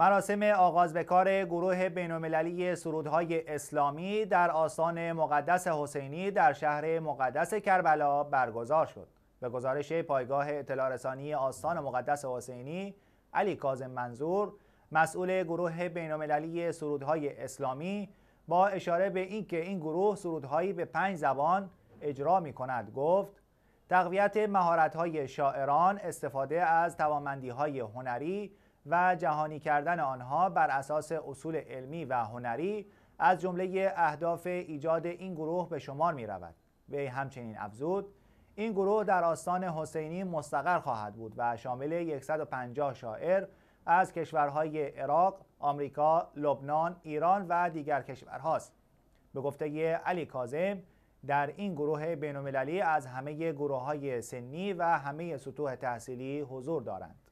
مراسم آغاز به کار گروه بینالمللی سرودهای اسلامی در آستان مقدس حسینی در شهر مقدس کربلا برگزار شد. به گزارش پایگاه اطلاع رسانی آستان مقدس حسینی علی کاظم منظور مسئول گروه بینالمللی سرودهای اسلامی با اشاره به اینکه این گروه سرودهایی به پنج زبان اجرا می کند گفت تقویت مهارت‌های شاعران استفاده از توانمندی‌های هنری و جهانی کردن آنها بر اساس اصول علمی و هنری از جمله اهداف ایجاد این گروه به شمار می رود. وی همچنین افزود این گروه در آستان حسینی مستقر خواهد بود و شامل 150 شاعر از کشورهای عراق، آمریکا، لبنان، ایران و دیگر کشورهاست. به گفته علی کازم در این گروه بینالمللی از همه گروه سنی و همه سطوح تحصیلی حضور دارند.